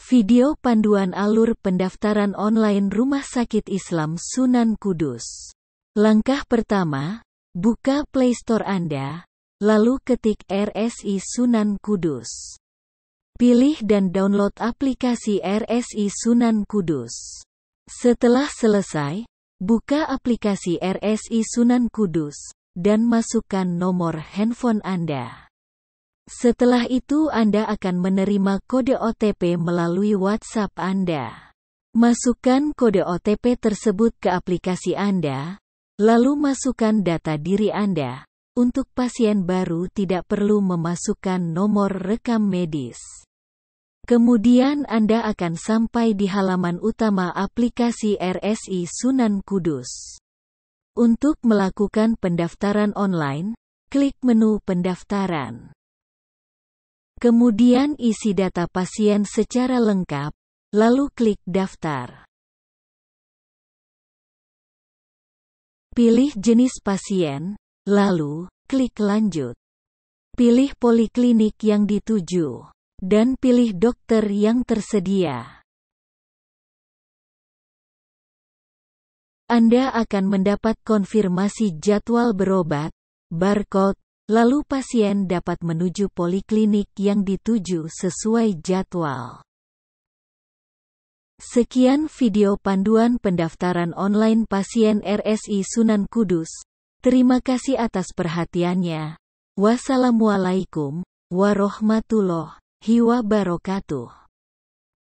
Video panduan alur pendaftaran online Rumah Sakit Islam Sunan Kudus. Langkah pertama, buka Play Store Anda, lalu ketik RSI Sunan Kudus. Pilih dan download aplikasi RSI Sunan Kudus. Setelah selesai, buka aplikasi RSI Sunan Kudus dan masukkan nomor handphone Anda. Setelah itu Anda akan menerima kode OTP melalui WhatsApp Anda. Masukkan kode OTP tersebut ke aplikasi Anda, lalu masukkan data diri Anda. Untuk pasien baru tidak perlu memasukkan nomor rekam medis. Kemudian Anda akan sampai di halaman utama aplikasi RSI Sunan Kudus. Untuk melakukan pendaftaran online, klik menu pendaftaran. Kemudian isi data pasien secara lengkap, lalu klik daftar. Pilih jenis pasien, lalu klik lanjut. Pilih poliklinik yang dituju, dan pilih dokter yang tersedia. Anda akan mendapat konfirmasi jadwal berobat, barcode, Lalu pasien dapat menuju poliklinik yang dituju sesuai jadwal. Sekian video panduan pendaftaran online pasien RSI Sunan Kudus. Terima kasih atas perhatiannya. Wassalamualaikum warahmatullahi wabarakatuh.